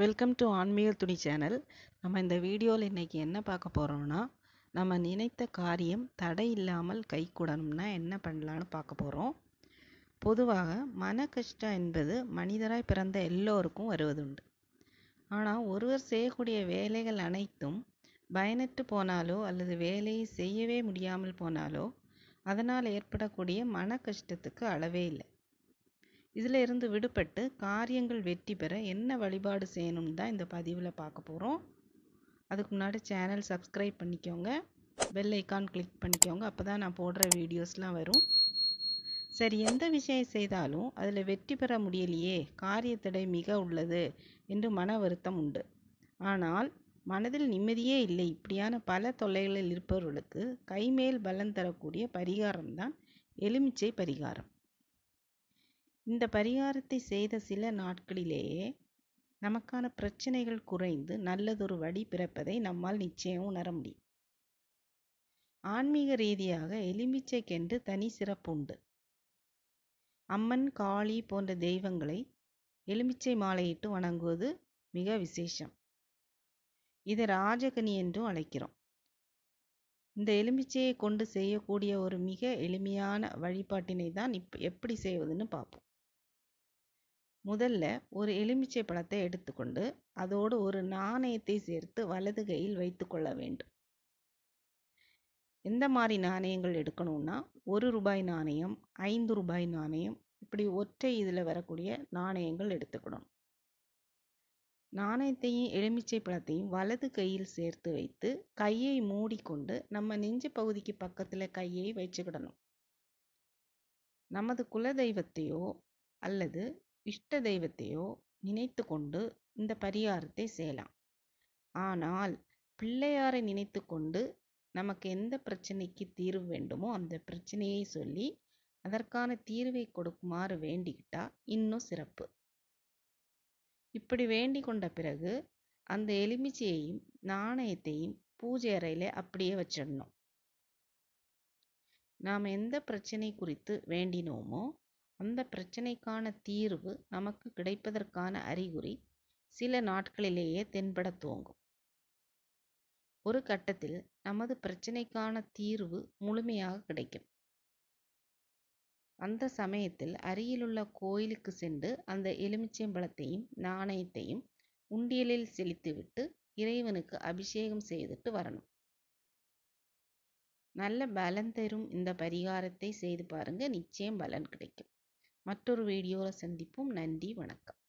welcome to ஆன்மீக துணி channel நம்ம இந்த வீடியோவில் இன்றைக்கி என்ன பார்க்க போகிறோம்னா நம்ம நினைத்த காரியம் தடை இல்லாமல் கைக்கூடணும்னா என்ன பண்ணலான்னு பார்க்க போகிறோம் பொதுவாக மன கஷ்டம் என்பது மனிதராய் பிறந்த எல்லோருக்கும் வருவதுண்டு ஆனால் ஒருவர் செய்யக்கூடிய வேலைகள் அனைத்தும் பயனற்று போனாலோ அல்லது வேலையை செய்யவே முடியாமல் போனாலோ அதனால் ஏற்படக்கூடிய மன கஷ்டத்துக்கு அளவே இல்லை இதில் இருந்து விடுபட்டு காரியங்கள் வெற்றி பெற என்ன வழிபாடு செய்யணும்னு தான் இந்த பதிவில் பார்க்க போகிறோம் அதுக்கு முன்னாடி சேனல் சப்ஸ்கிரைப் பண்ணிக்கோங்க பெல் ஐக்கான் கிளிக் பண்ணிக்கோங்க அப்போ தான் நான் போடுற வீடியோஸ்லாம் வரும் சரி எந்த விஷயம் செய்தாலும் அதில் வெற்றி பெற முடியலையே காரியத்தடை மிக உள்ளது என்று மன வருத்தம் உண்டு ஆனால் மனதில் நிம்மதியே இல்லை இப்படியான பல தொல்லைகளில் இருப்பவர்களுக்கு கைமேல் பலன் தரக்கூடிய பரிகாரம்தான் எலுமிச்சை பரிகாரம் இந்த பரிகாரத்தை செய்த சில நாட்களிலேயே நமக்கான பிரச்சனைகள் குறைந்து நல்லதொரு வழி பிறப்பதை நம்மால் நிச்சயம் உணர முடியும் ஆன்மீக ரீதியாக எலுமிச்சைக்கென்று தனி சிறப்பு உண்டு அம்மன் காளி போன்ற தெய்வங்களை எலுமிச்சை மாலையிட்டு வணங்குவது மிக விசேஷம் இதை ராஜகனி என்றும் அழைக்கிறோம் இந்த எலுமிச்சையை கொண்டு செய்யக்கூடிய ஒரு மிக எளிமையான வழிபாட்டினை தான் இப் எப்படி செய்வதுன்னு பார்ப்போம் முதல்ல ஒரு எலுமிச்சை பழத்தை எடுத்துக்கொண்டு அதோடு ஒரு நாணயத்தை சேர்த்து வலது கையில் வைத்து கொள்ள வேண்டும் எந்த மாதிரி நாணயங்கள் எடுக்கணும்னா ஒரு ரூபாய் நாணயம் ஐந்து ரூபாய் நாணயம் இப்படி ஒற்றை இதில் வரக்கூடிய நாணயங்கள் எடுத்துக்கணும் நாணயத்தையும் எலுமிச்சை பழத்தையும் வலது கையில் சேர்த்து வைத்து கையை மூடிக்கொண்டு நம்ம நெஞ்சு பகுதிக்கு பக்கத்தில் கையை வச்சுக்கிடணும் நமது குலதெய்வத்தையோ அல்லது இஷ்ட தெய்வத்தையோ நினைத்து கொண்டு இந்த பரிகாரத்தை செய்யலாம் ஆனால் பிள்ளையாரை நினைத்து கொண்டு நமக்கு எந்த பிரச்சனைக்கு தீர்வு வேண்டுமோ அந்த பிரச்சனையை சொல்லி அதற்கான தீர்வை கொடுக்குமாறு வேண்டிக்கிட்டா இன்னும் சிறப்பு இப்படி வேண்டி கொண்ட பிறகு அந்த எலுமிச்சையையும் நாணயத்தையும் பூஜை அறையில் அப்படியே வச்சிடணும் நாம் எந்த பிரச்சனை குறித்து வேண்டினோமோ அந்த பிரச்சனைக்கான தீர்வு நமக்கு கிடைப்பதற்கான அறிகுறி சில நாட்களிலேயே தென்படத் துவங்கும் ஒரு கட்டத்தில் நமது பிரச்சனைக்கான தீர்வு முழுமையாக கிடைக்கும் அந்த சமயத்தில் அருகிலுள்ள கோயிலுக்கு சென்று அந்த எலுமிச்சம்பழத்தையும் நாணயத்தையும் உண்டியலில் செலுத்திவிட்டு இறைவனுக்கு அபிஷேகம் செய்துட்டு வரணும் நல்ல பலன் தரும் இந்த பரிகாரத்தை செய்து பாருங்க நிச்சயம் பலன் கிடைக்கும் மற்றொரு வீடியோவில் சந்திப்போம் நன்றி வணக்கம்